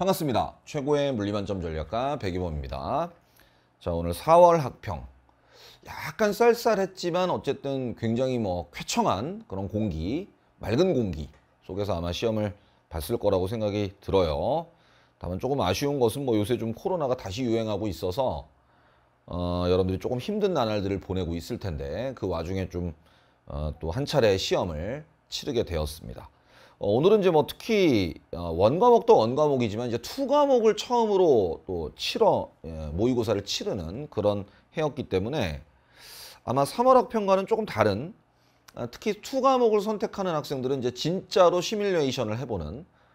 반갑습니다. 최고의 물리만점 전략가 백이범입니다. 자, 오늘 4월 학평. 약간 쌀쌀했지만 어쨌든 굉장히 뭐 쾌청한 그런 공기, 맑은 공기 속에서 아마 시험을 봤을 거라고 생각이 들어요. 다만 조금 아쉬운 것은 뭐 요새 좀 코로나가 다시 유행하고 있어서 어, 여러분들이 조금 힘든 나날들을 보내고 있을 텐데 그 와중에 좀 또한 어, 차례 시험을 치르게 되었습니다. 어, 오늘은 이제 뭐 특히 어, 원 과목도 원 과목이지만 이제 투 과목을 처음으로 또 치러 예, 모의고사를 치르는 그런 해였기 때문에 아마 3월학 평과는 조금 다른 아, 특히 투 과목을 선택하는 학생들은 이제 진짜로 시뮬레이션을 해보는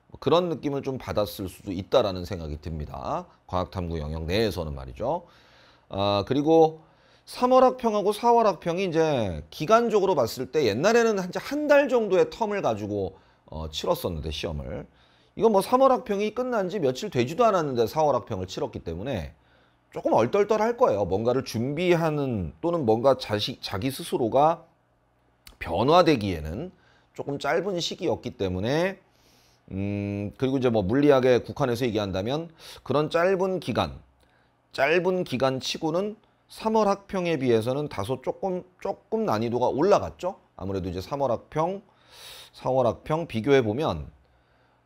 뭐 그런 느낌을 좀 받았을 수도 있다라는 생각이 듭니다. 과학탐구 영역 내에서는 말이죠. 아, 그리고 3월 학평하고 4월 학평이 이제 기간적으로 봤을 때 옛날에는 한 달 정도의 텀을 가지고 어, 치렀었는데 시험을 이건 뭐 3월 학평이 끝난 지 며칠 되지도 않았는데 4월 학평을 치렀기 때문에 조금 얼떨떨할 거예요. 뭔가를 준비하는 또는 뭔가 자식, 자기 스스로가 변화되기에는 조금 짧은 시기였기 때문에 음 그리고 이제 뭐 물리학의 국한에서 얘기한다면 그런 짧은 기간 짧은 기간 치고는 3월 학평에 비해서는 다소 조금 조금 난이도가 올라갔죠. 아무래도 이제 3월 학평 4월 학평 비교해 보면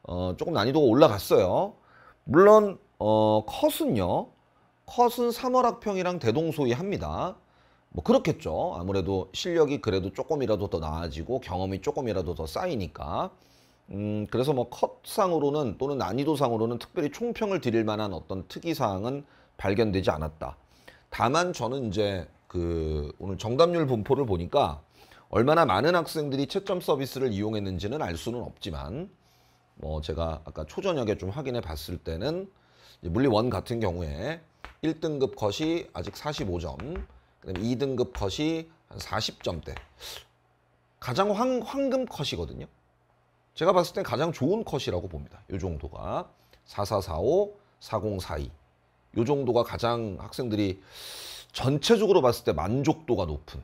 어, 조금 난이도가 올라갔어요. 물론 어, 컷은요. 컷은 3월 합평이랑 대동소이합니다. 뭐 그렇겠죠. 아무래도 실력이 그래도 조금이라도 더 나아지고 경험이 조금이라도 더 쌓이니까. 음, 그래서 뭐 컷상으로는 또는 난이도상으로는 특별히 총평을 드릴 만한 어떤 특이사항은 발견되지 않았다. 다만 저는 이제 그 오늘 정답률 분포를 보니까 얼마나 많은 학생들이 채점 서비스를 이용했는지는 알 수는 없지만 뭐 제가 아까 초저녁에 좀 확인해 봤을 때는 물리 1 같은 경우에 1등급 컷이 아직 45점, 그다음에 2등급 컷이 한 40점대. 가장 황, 황금 컷이거든요. 제가 봤을 땐 가장 좋은 컷이라고 봅니다. 이 정도가 4445, 4042. 이 정도가 가장 학생들이 전체적으로 봤을 때 만족도가 높은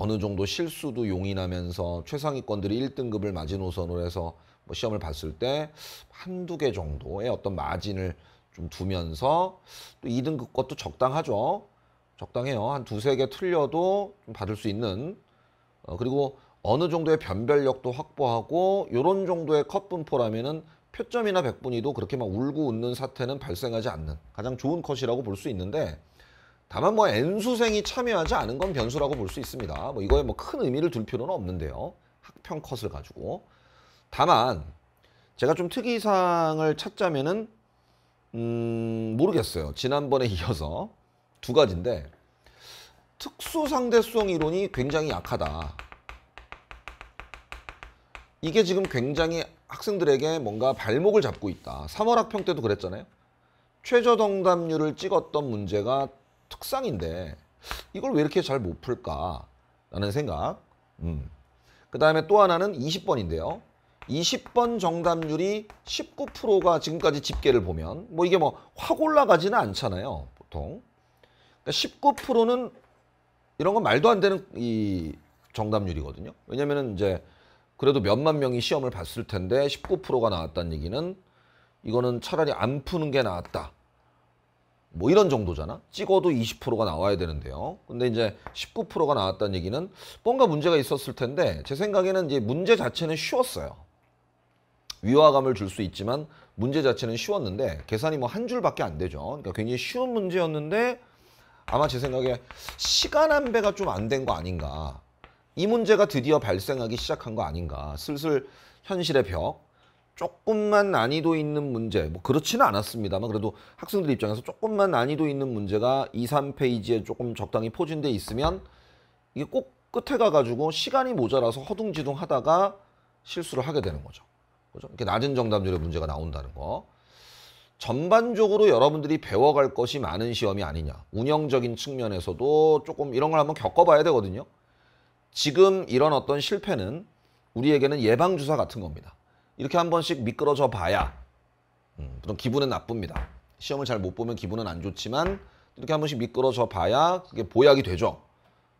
어느 정도 실수도 용인하면서 최상위권들이 1등급을 마지노선으로 해서 뭐 시험을 봤을 때 한두 개 정도의 어떤 마진을 좀 두면서 또 2등급 것도 적당하죠. 적당해요. 한 두세 개 틀려도 좀 받을 수 있는 어, 그리고 어느 정도의 변별력도 확보하고 요런 정도의 컷 분포라면은 표점이나 백분위도 그렇게 막 울고 웃는 사태는 발생하지 않는 가장 좋은 컷이라고 볼 수 있는데 다만 뭐 N수생이 참여하지 않은 건 변수라고 볼 수 있습니다. 뭐 이거에 뭐 큰 의미를 둘 필요는 없는데요. 학평 컷을 가지고. 다만 제가 좀 특이사항을 찾자면은 음 모르겠어요. 지난번에 이어서 두 가지인데 특수상대수성 이론이 굉장히 약하다. 이게 지금 굉장히 학생들에게 뭔가 발목을 잡고 있다. 3월 학평 때도 그랬잖아요. 최저정답률을 찍었던 문제가 특상인데 이걸 왜 이렇게 잘 못 풀까라는 생각. 음. 그 다음에 또 하나는 20번인데요. 20번 정답률이 19%가 지금까지 집계를 보면 뭐 이게 뭐 확 올라가지는 않잖아요. 보통. 그러니까 19%는 이런 건 말도 안 되는 이 정답률이거든요. 왜냐면은 이제 그래도 몇만 명이 시험을 봤을 텐데 19%가 나왔다는 얘기는 이거는 차라리 안 푸는 게 나았다. 뭐 이런 정도잖아. 찍어도 20%가 나와야 되는데요. 근데 이제 19%가 나왔다는 얘기는 뭔가 문제가 있었을 텐데 제 생각에는 이제 문제 자체는 쉬웠어요. 위화감을 줄 수 있지만 문제 자체는 쉬웠는데 계산이 뭐 한 줄밖에 안 되죠. 그러니까 굉장히 쉬운 문제였는데 아마 제 생각에 시간 한 배가 좀 안 된 거 아닌가. 이 문제가 드디어 발생하기 시작한 거 아닌가. 슬슬 현실의 벽, 조금만 난이도 있는 문제, 뭐 그렇지는 않았습니다만 그래도 학생들 입장에서 조금만 난이도 있는 문제가 2, 3페이지에 조금 적당히 포진돼 있으면 이게 꼭 끝에 가가지고 시간이 모자라서 허둥지둥 하다가 실수를 하게 되는 거죠. 그죠? 이렇게 낮은 정답률의 문제가 나온다는 거. 전반적으로 여러분들이 배워갈 것이 많은 시험이 아니냐. 운영적인 측면에서도 조금 이런 걸 한번 겪어봐야 되거든요. 지금 이런 어떤 실패는 우리에게는 예방주사 같은 겁니다. 이렇게 한 번씩 미끄러져 봐야 음, 기분은 나쁩니다. 시험을 잘 못 보면 기분은 안 좋지만 이렇게 한 번씩 미끄러져 봐야 그게 보약이 되죠.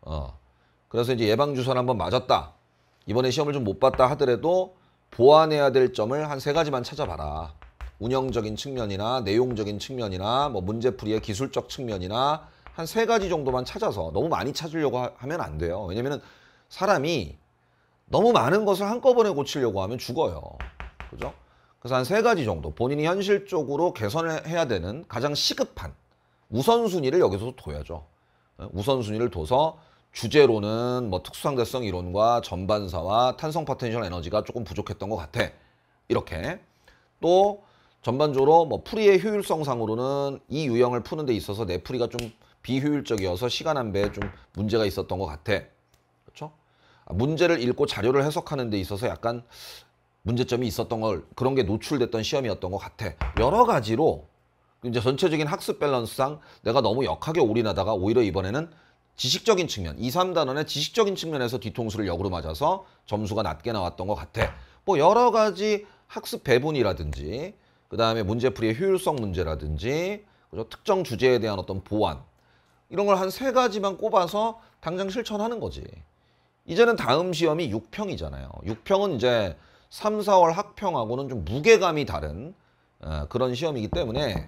어. 그래서 이제 예방 주사를 한 번 맞았다. 이번에 시험을 좀 못 봤다 하더라도 보완해야 될 점을 한 세 가지만 찾아봐라. 운영적인 측면이나 내용적인 측면이나 뭐 문제풀이의 기술적 측면이나 한 세 가지 정도만 찾아서 너무 많이 찾으려고 하면 안 돼요. 왜냐면은 사람이 너무 많은 것을 한꺼번에 고치려고 하면 죽어요. 그죠? 그래서 한 세 가지 정도 본인이 현실적으로 개선해야 을 되는 가장 시급한 우선순위를 여기서 둬야죠. 예? 우선순위를 둬서 주제로는 뭐 특수상대성 이론과 전반사와 탄성 파텐셜 에너지가 조금 부족했던 것 같아. 이렇게 또 전반적으로 뭐 풀이의 효율성상으로는 이 유형을 푸는 데 있어서 내 풀이가 좀 비효율적이어서 시간 안배에 좀 문제가 있었던 것 같아. 문제를 읽고 자료를 해석하는 데 있어서 약간 문제점이 있었던 걸 그런 게 노출됐던 시험이었던 것 같아. 여러 가지로 이제 전체적인 학습 밸런스상 내가 너무 역하게 올인하다가 오히려 이번에는 지식적인 측면, 2, 3단원의 지식적인 측면에서 뒤통수를 역으로 맞아서 점수가 낮게 나왔던 것 같아. 뭐 여러 가지 학습 배분이라든지 그 다음에 문제풀이의 효율성 문제라든지 그죠? 특정 주제에 대한 어떤 보완 이런 걸 한 세 가지만 꼽아서 당장 실천하는 거지. 이제는 다음 시험이 6평이잖아요. 6평은 이제 3, 4월 학평하고는 좀 무게감이 다른 어, 그런 시험이기 때문에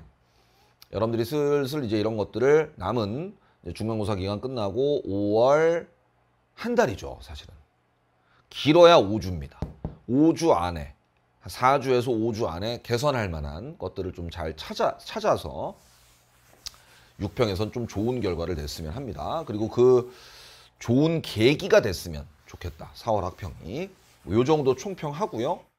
여러분들이 슬슬 이제 이런 것들을 남은 중간고사 기간 끝나고 5월 한 달이죠, 사실은. 길어야 5주입니다. 5주 안에 4주에서 5주 안에 개선할 만한 것들을 좀 잘 찾아 찾아서 6평에선 좀 좋은 결과를 냈으면 합니다. 그리고 그 좋은 계기가 됐으면 좋겠다. 4월 학평이. 요 정도 총평하고요.